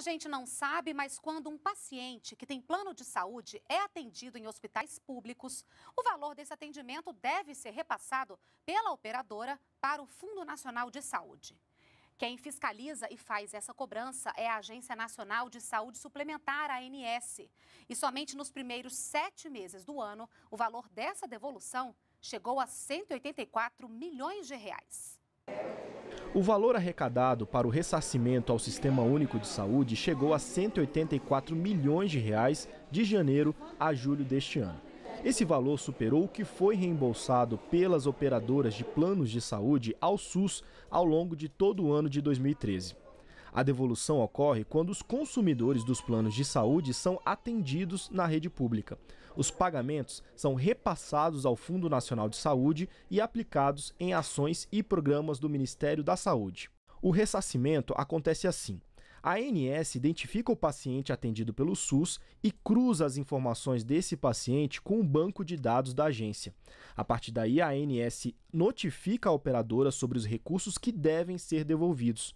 gente não sabe, mas quando um paciente que tem plano de saúde é atendido em hospitais públicos, o valor desse atendimento deve ser repassado pela operadora para o Fundo Nacional de Saúde. Quem fiscaliza e faz essa cobrança é a Agência Nacional de Saúde Suplementar, ANS. E somente nos primeiros sete meses do ano, o valor dessa devolução chegou a 184 milhões de reais. O valor arrecadado para o ressarcimento ao Sistema Único de Saúde chegou a 184 milhões de reais de janeiro a julho deste ano. Esse valor superou o que foi reembolsado pelas operadoras de planos de saúde ao SUS ao longo de todo o ano de 2013. A devolução ocorre quando os consumidores dos planos de saúde são atendidos na rede pública. Os pagamentos são repassados ao Fundo Nacional de Saúde e aplicados em ações e programas do Ministério da Saúde. O ressarcimento acontece assim: a ANS identifica o paciente atendido pelo SUS e cruza as informações desse paciente com o banco de dados da agência. A partir daí, a ANS notifica a operadora sobre os recursos que devem ser devolvidos.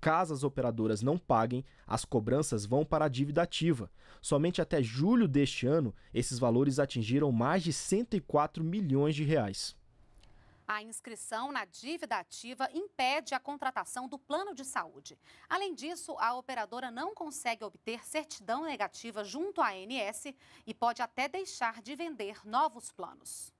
Caso as operadoras não paguem, as cobranças vão para a dívida ativa. Somente até julho deste ano, esses valores atingiram mais de 104 milhões de reais. A inscrição na dívida ativa impede a contratação do plano de saúde. Além disso, a operadora não consegue obter certidão negativa junto à ANS e pode até deixar de vender novos planos.